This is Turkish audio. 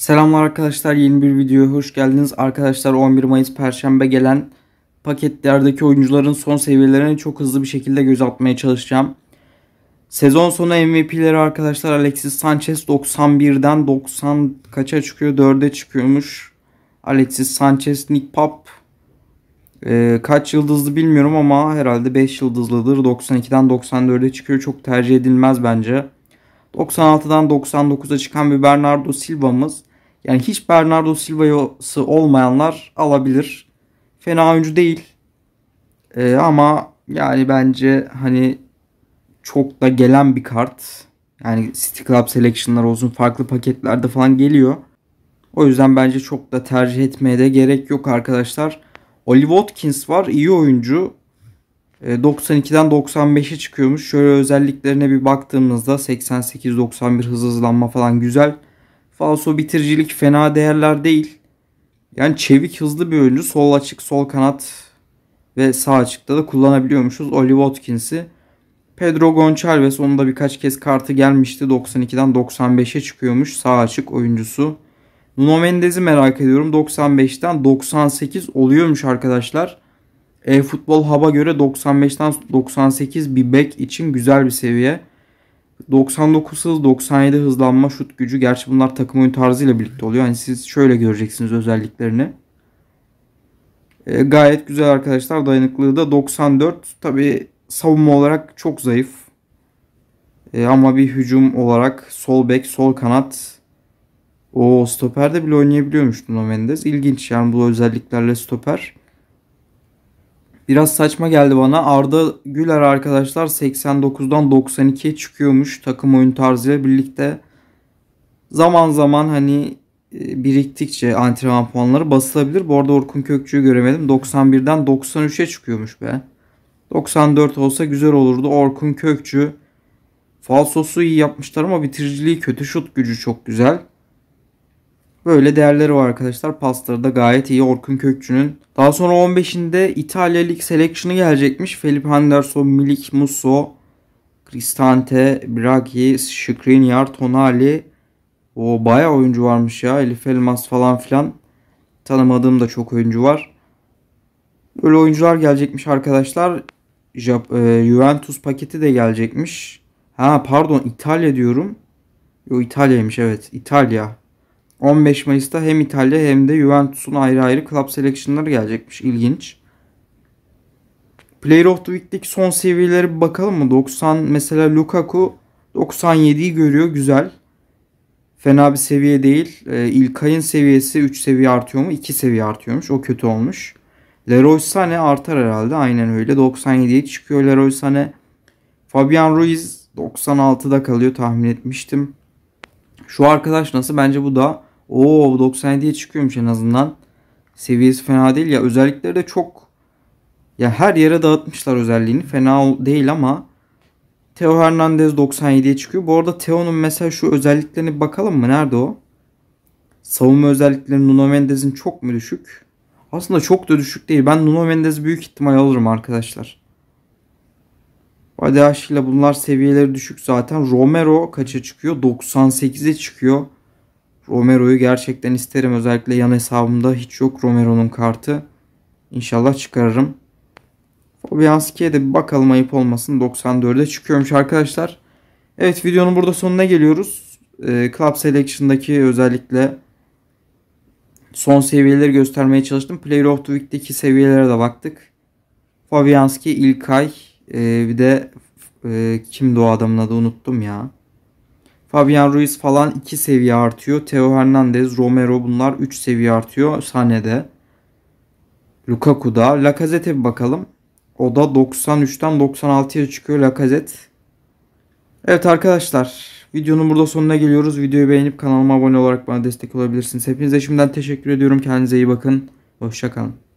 Selamlar arkadaşlar yeni bir videoya hoş geldiniz. Arkadaşlar 11 Mayıs Perşembe gelen paketlerdeki oyuncuların son seviyelerini çok hızlı bir şekilde göz atmaya çalışacağım. Sezon sonu MVP'leri arkadaşlar Alexis Sanchez 91'den 90 kaça çıkıyor? 4'e çıkıyormuş. Alexis Sanchez, Nick Pop ee, kaç yıldızlı bilmiyorum ama herhalde 5 yıldızlıdır. 92'den 94'e çıkıyor. Çok tercih edilmez bence. 96'dan 99'a çıkan bir Bernardo Silva'mız yani hiç Bernardo Silva'sı olmayanlar alabilir. Fena oyuncu değil. Ee, ama yani bence hani çok da gelen bir kart. Yani City Club Selection'lar olsun farklı paketlerde falan geliyor. O yüzden bence çok da tercih etmeye de gerek yok arkadaşlar. Oli Watkins var iyi oyuncu. 92'den ee, 95'e çıkıyormuş. Şöyle özelliklerine bir baktığımızda 88-91 hız hızlanma falan güzel. Falso bitiricilik fena değerler değil. Yani çevik hızlı bir oyuncu. Sol açık, sol kanat ve sağ açıkta da kullanabiliyormuşuz. Oli Watkins'i. Pedro Gonçalves onun da birkaç kez kartı gelmişti. 92'den 95'e çıkıyormuş sağ açık oyuncusu. Nuno Mendes'i merak ediyorum. 95'ten 98 oluyormuş arkadaşlar. E-Futbol Hub'a göre 95'ten 98 bir bek için güzel bir seviye. 99 hız 97 hızlanma şut gücü. Gerçi bunlar takım oyun tarzıyla birlikte oluyor. Hani siz şöyle göreceksiniz özelliklerini. E, gayet güzel arkadaşlar. Dayanıklılığı da 94. Tabi savunma olarak çok zayıf. E, ama bir hücum olarak sol bek, sol kanat. O stoperde bile oynayabiliyormuş Nuno Mendes. İlginç yani bu özelliklerle stoper. Biraz saçma geldi bana. Arda Güler arkadaşlar 89'dan 92'ye çıkıyormuş takım oyun tarzıyla birlikte. Zaman zaman hani e, biriktikçe antrenman puanları basılabilir. Bu arada Orkun Kökçü'yü göremedim. 91'den 93'e çıkıyormuş be. 94 olsa güzel olurdu. Orkun Kökçü falsosu iyi yapmışlar ama bitiriciliği kötü. Şut gücü çok güzel. Böyle değerleri var arkadaşlar. Pasları da gayet iyi Orkun Kökçü'nün. Daha sonra 15'inde İtalya Lig Selection'ı gelecekmiş. Felipe Anderson, Milik, Musso, Cristante, Bragi, Skriniar, Tonali. O baya oyuncu varmış ya. Elif Elmas falan filan. Tanımadığım da çok oyuncu var. Böyle oyuncular gelecekmiş arkadaşlar. E, Juventus paketi de gelecekmiş. Ha pardon İtalya diyorum. Yo İtalya'ymış evet. İtalya. 15 Mayıs'ta hem İtalya hem de Juventus'un ayrı ayrı club selection'ları gelecekmiş. İlginç. Player of the Week'teki son seviyeleri bir bakalım mı? 90 mesela Lukaku 97'yi görüyor. Güzel. Fena bir seviye değil. Ee, İlk ayın seviyesi 3 seviye artıyor mu? 2 seviye artıyormuş. O kötü olmuş. Leroy Sané artar herhalde. Aynen öyle. 97'ye çıkıyor Leroy Sané. Fabian Ruiz 96'da kalıyor tahmin etmiştim. Şu arkadaş nasıl? Bence bu da Oo 97'ye çıkıyormuş en azından. Seviyesi fena değil ya. Özellikleri de çok ya her yere dağıtmışlar özelliğini. Fena değil ama Teo Hernandez 97'ye çıkıyor. Bu arada Teo'nun mesela şu özelliklerini bakalım mı? Nerede o? Savunma özellikleri Nuno Mendes'in çok mu düşük? Aslında çok da düşük değil. Ben Nuno Mendes büyük ihtimal alırım arkadaşlar. Vadeaş ile bunlar seviyeleri düşük zaten. Romero kaça çıkıyor? 98'e çıkıyor. Romero'yu gerçekten isterim. Özellikle yan hesabımda hiç yok Romero'nun kartı. İnşallah çıkarırım. Fabianski'ye de bir bakalım ayıp olmasın. 94'e çıkıyormuş arkadaşlar. Evet videonun burada sonuna geliyoruz. E, Club Selection'daki özellikle son seviyeleri göstermeye çalıştım. Player of the Week'teki seviyelere de baktık. Fabianski, İlkay, ee, bir de e, kimdi o adamın adı unuttum ya. Fabian Ruiz falan 2 seviye artıyor. Theo Hernandez, Romero bunlar 3 seviye artıyor sahnede. Lukaku'da. Lacazette bir bakalım. O da 93'ten 96'ya çıkıyor Lacazette. Evet arkadaşlar videonun burada sonuna geliyoruz. Videoyu beğenip kanalıma abone olarak bana destek olabilirsiniz. Hepinize şimdiden teşekkür ediyorum. Kendinize iyi bakın. Hoşçakalın.